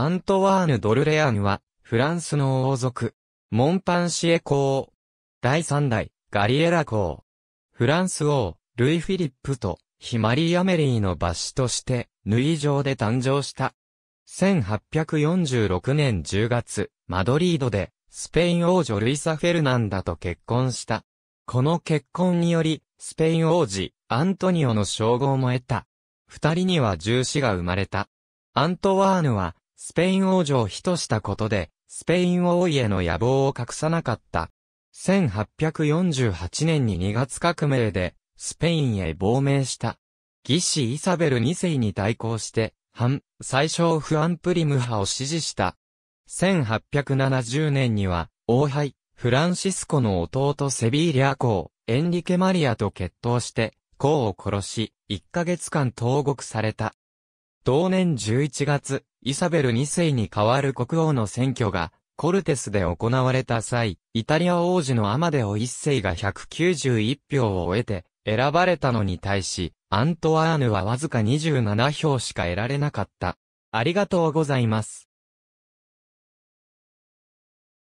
アントワーヌ・ドルレアンは、フランスの王族、モンパンシエ公、第三代、ガリエラ公、フランス王、ルイ・フィリップと、ヒマリー・アメリーの抜子として、ヌイ城で誕生した。1846年10月、マドリードで、スペイン王女ルイサ・フェルナンダと結婚した。この結婚により、スペイン王子、アントニオの称号も得た。二人には重子が生まれた。アントワーヌは、スペイン王女を人としたことで、スペイン王位の野望を隠さなかった。1848年に2月革命で、スペインへ亡命した。義士イサベル2世に対抗して、反、最小不安プリム派を支持した。1870年には、王輩、フランシスコの弟セビーリャ公、エンリケ・マリアと決闘して、公を殺し、1ヶ月間投獄された。同年11月、イサベル2世に代わる国王の選挙が、コルテスで行われた際、イタリア王子のアマデオ1世が191票を得て、選ばれたのに対し、アントワーヌはわずか27票しか得られなかった。ありがとうございます。